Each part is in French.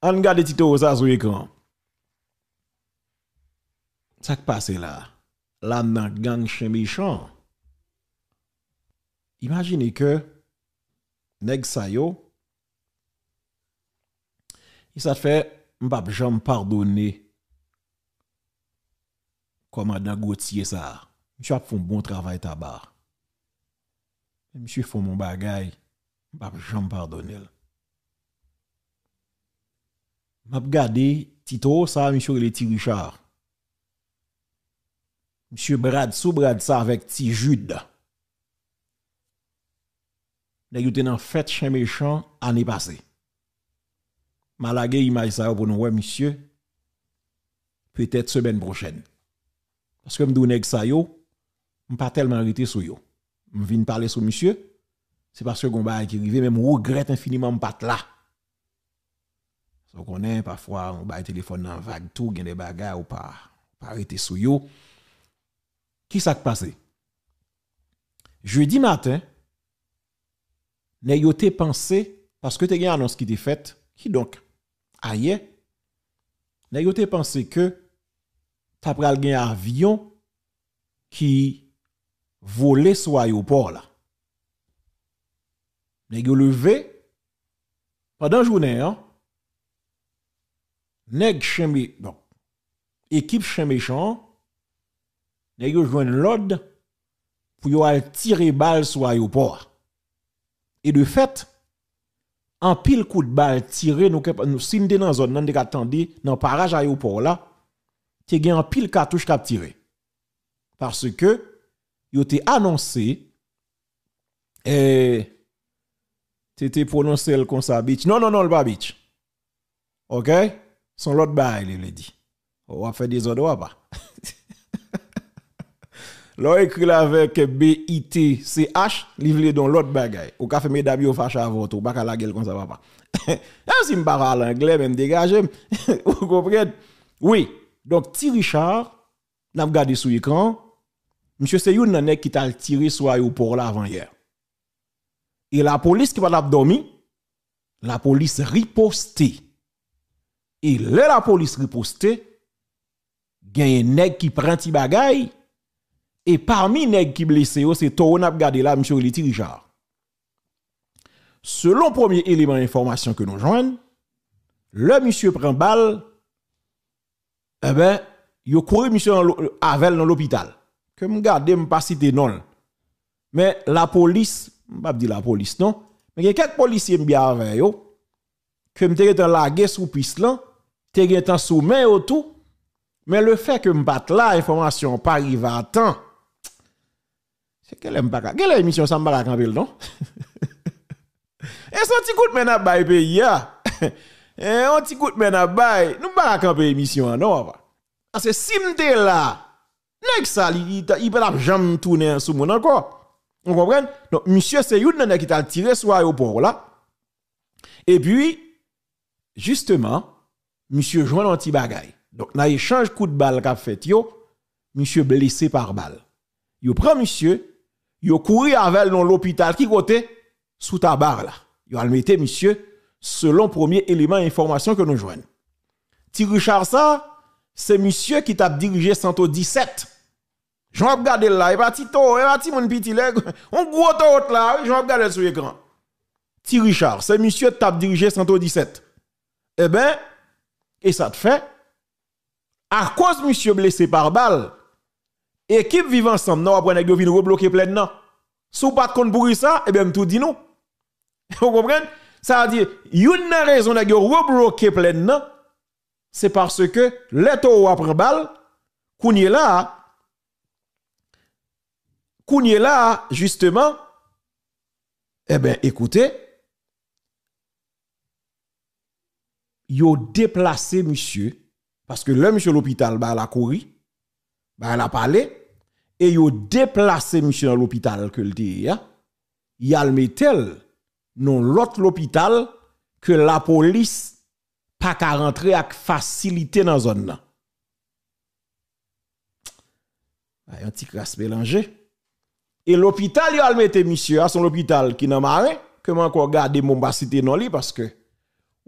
On regarde Tito ça sur l'écran. Ça qui passe là. Là, dans gang chien méchant. Imaginez que, nèg sa yo, il s'est fait, m'pap jamais pardonner commandant Gauthier ça. Monsieur a fait un bon travail tabac. Monsieur fait mon bagage, m'pap jamais pardonner m'a regardé Tito ça monsieur le petit Richard monsieur Brad sous Brad ça avec petit Jude nèg yo dans fête chez méchant année passée malage image ça pour nous ouais monsieur peut-être semaine prochaine parce que me nèg ça yo pas tellement arrêté sur yo me parler sur monsieur c'est parce que gon qui arrivé même regrette infiniment pas là vous connaissez, parfois, on bat le téléphone dans vague tout, il y a des bagages ou pas, pas arrêter sous yo. Qui s'est passé? Jeudi matin, n'ayez pas pensé, parce que tu as une annonce qui était faite, qui donc, ailleurs, n'ayez pas pensé que tu as pris un avion qui volait sur l'aéroport là. N'ayez levé pendant journée, hein? nèg chemé bon équipe chien méchant nèg yo joindre l'ordre pour yo al tirer balle sur aéroport et de fait en pile coup de balle tiré nous nous si nous dans zone nan attendé dans parage aéroport là te gen en pile cartouche cap tiré parce que yo été annoncé et eh, te prononcé comme ça bitch non non non le pas bitch OK son lot ba il le dit. Oh, on va faire des ordres pas. L'on écrit avec B-I-T-C-H, livré dans l'autre bagaille. Ou café mesdames, ou fâche avant tout, Baka la gueule comme ça, papa. Même si je parle anglais, même dégage. vous comprenez? Oui. Donc, Ti Richard, n'a regardé sous l'écran, monsieur Seyoun n'en qui t'a tiré sur ou pour avant hier. Et la police qui va dormir, la police ripostée. Et là, la police riposte, un nèg qui prend ti bagay, et parmi nèg qui blessé, oh, c'est Toron a gardé là, M. le Richard. Selon premier élément d'information que nous joignons, le monsieur prend balle, eh ben, yo couru monsieur Avel dans l'hôpital. Que me garder me pas citer non. Mais la police, pas dire la police non, mais il y a quelques policiers bien avec yo que me dans la guerre sous piste là T'es gen tan soumet ou tout, Mais le fait que m'bat là, information pas arrive à temps. C'est quelle m'baka? Quelle émission ça m'baka non? Et son petit coup de men a bay pays ya. Et on petit coup de men bay, nous pas camper émission non Parce que si m'te là, il ça il pas jamais tourner sous mon encore. On comprend? Donc monsieur c'est une qui t'a tiré sur l'aéroport là. Et puis justement monsieur joint un petit bagaille. Donc, na échange coup de balle qu'a fait yo, monsieur blessé par balle. Yo prend monsieur, yo courir avec dans l'hôpital qui côté sous ta barre là. Yo al mette monsieur selon premier élément information que nous joignons. Ti Richard ça, c'est monsieur qui tape dirigé 117. J'en regarde là, il parti tito, il a ti mon petit leg, on gros tout là, j'en regarde sur l'écran. Ti Richard, c'est monsieur qui t'a dirigé 17. Eh ben, et ça te fait, à cause monsieur blessé par balle, équipe vivant ensemble, non, après, nous avons rebloqué pleinement. Si vous pas de pour ça, eh bien, tout dit non. Vous comprenez? Ça veut dire, une raison de rebloquer pleinement, c'est parce que l'étoile après balle, qu'on est là, qu'on est là, justement, eh bien, écoutez, yo déplacé monsieur parce que le monsieur l'hôpital bah la couru bah la parlé et yo déplacé monsieur dans l'hôpital que le ya hein. y a le non l'autre hôpital que la police pas qu'à rentrer avec facilité dans zone là un petit crasse mélangé et l'hôpital il a le monsieur à son hôpital qui n'a rien que encore garder mon cité non li parce que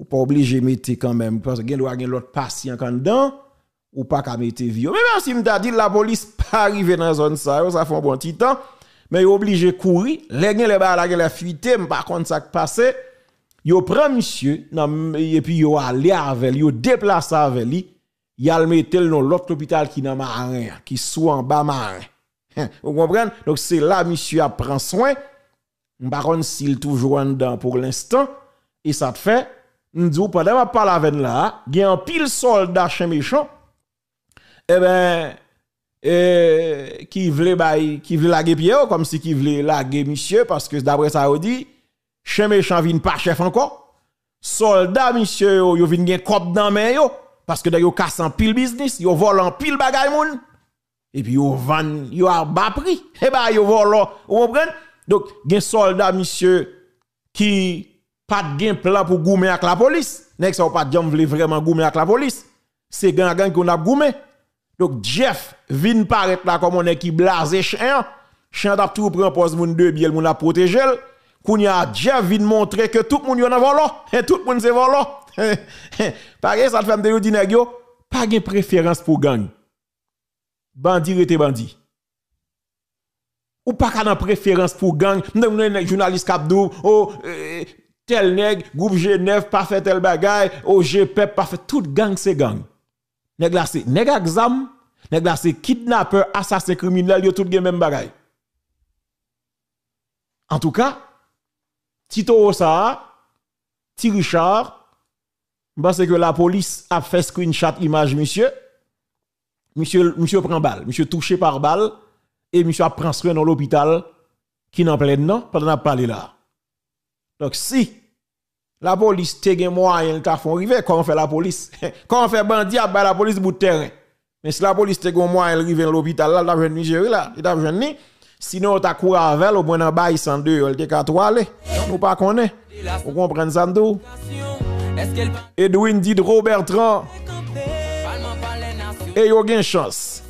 ou pas obligé de mettre quand même, parce que vous avez l'autre patient quand dedans, ou pas qu'à mettre vieux. Même si dis dit la police pas arrivé dans la zone ça, ça fait un bon petit temps, mais vous obligé de courir, les gens les balles, les fuiter, par contre ça qui passe, vous prenez monsieur, et puis vous allez avec lui, vous déplacez avec lui, vous le mettez dans l'autre hôpital qui n'a marin, qui soit en bas marin. Hein, vous comprenez? Donc c'est là monsieur prend soin, par contre s'il toujours en dedans pour l'instant, et ça te fait, nous pendant pas parler avec là, il y a un pile soldat chez méchant. Eh ben eh, qui voulait bail qui oh, comme si qui voulait laguer monsieur parce que d'après ça dit chez méchant vient pas chef encore. Soldats, monsieur yo, viennent vient cop dans main yo parce que d'ailleurs casse un pile business, ils volent un pile bagaille moun. Et puis ils van, yo a bas prix. Eh ben yo volent. vous comprenez Donc un soldat monsieur qui pas de gain plan pour goumer avec la police. N'est-ce pas de vle vraiment goumer avec la police. C'est gang gang qu'on a goumé. Donc Jeff vient paraître là comme on est qui blasé chien. Chien d'ap tout prend pose moun deux biel moun a protégé. kounia Jeff vient montrer que tout moun yon a volo et tout moun se volo. Pareil ça fait me dire nèg pas de préférence pour gang. Bandit rete bandit ou pas qu'à préférence pour gang nous avons un journaliste qui dit oh eh, tel nèg, groupe G9 pas fait tel bagay, OGP pas fait toute gang c'est gang. Nèg là c'est nèg exam, nèg là c'est kidnapper, assassin criminel, yo tout gen même bagay. En tout cas, Tito Osa, Tirichard Richard, parce que la police a fait screenshot image monsieur. Monsieur monsieur prend balle, monsieur touché par balle et monsieur a pris soin dans l'hôpital qui n'en pleine non pendant n'a parlé là. Donc si la police te gen moyen ta font river comment fait la police Comment fait bandit à la police bout terrain Mais si la police te gen moyen river l'hôpital là, la jeune gérer là, il t'a venir sinon ta cour avec au point en bas 102, elle te ka Nous pas connaît. Vous comprenez ça tout Edwin dit Robert Tran. Et a gen chance.